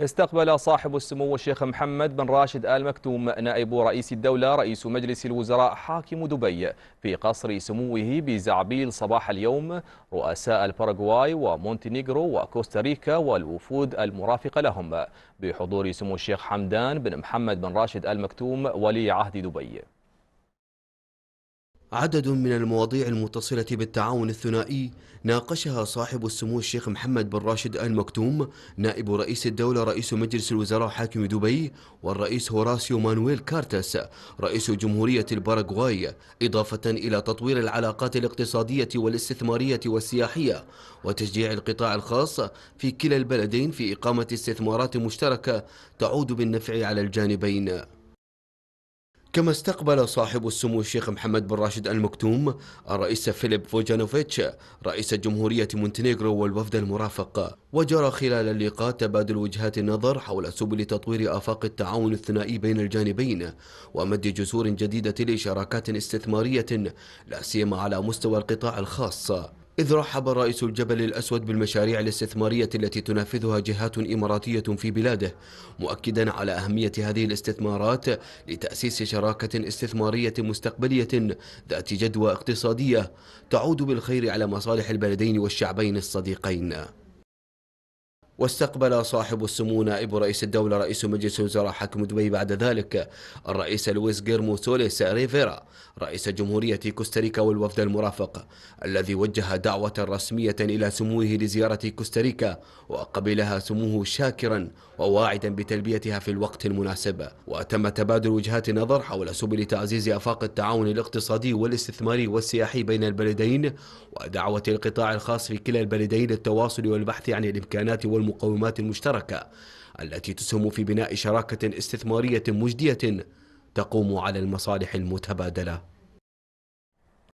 استقبل صاحب السمو الشيخ محمد بن راشد آل مكتوم نائب رئيس الدولة رئيس مجلس الوزراء حاكم دبي في قصر سموه بزعبيل صباح اليوم رؤساء الباراغواي ومونتينيغرو وكوستاريكا والوفود المرافقة لهم بحضور سمو الشيخ حمدان بن محمد بن راشد آل مكتوم ولي عهد دبي عدد من المواضيع المتصلة بالتعاون الثنائي ناقشها صاحب السمو الشيخ محمد بن راشد آل مكتوم نائب رئيس الدولة رئيس مجلس الوزراء حاكم دبي والرئيس هوراسيو مانويل كارتاس رئيس جمهورية الباراغواي إضافة إلى تطوير العلاقات الاقتصادية والاستثمارية والسياحية وتشجيع القطاع الخاص في كلا البلدين في إقامة استثمارات مشتركة تعود بالنفع على الجانبين كما استقبل صاحب السمو الشيخ محمد بن راشد المكتوم الرئيس فيليب فوجانوفيتش رئيس جمهورية مونتينيغرو والوفد المرافق وجرى خلال اللقاء تبادل وجهات النظر حول سبل تطوير آفاق التعاون الثنائي بين الجانبين ومد جسور جديدة لشراكات استثمارية لا سيما على مستوى القطاع الخاص إذ رحب رئيس الجبل الأسود بالمشاريع الاستثمارية التي تنفذها جهات إماراتية في بلاده مؤكدا على أهمية هذه الاستثمارات لتأسيس شراكة استثمارية مستقبلية ذات جدوى اقتصادية تعود بالخير على مصالح البلدين والشعبين الصديقين واستقبل صاحب السمو نائب رئيس الدولة رئيس مجلس الوزراء حاكم دبي بعد ذلك الرئيس لويس جيرمو سوليس ريفيرا رئيس جمهورية كوستاريكا والوفد المرافق الذي وجه دعوة رسمية إلى سموه لزيارة كوستاريكا وقبلها سموه شاكرا وواعدا بتلبيتها في الوقت المناسب وتم تبادل وجهات نظر حول سبل تعزيز آفاق التعاون الاقتصادي والاستثماري والسياحي بين البلدين ودعوة القطاع الخاص في كلا البلدين للتواصل والبحث عن الإمكانات والمناسبة المقومات المشتركة التي تسهم في بناء شراكة استثمارية مجدية تقوم على المصالح المتبادله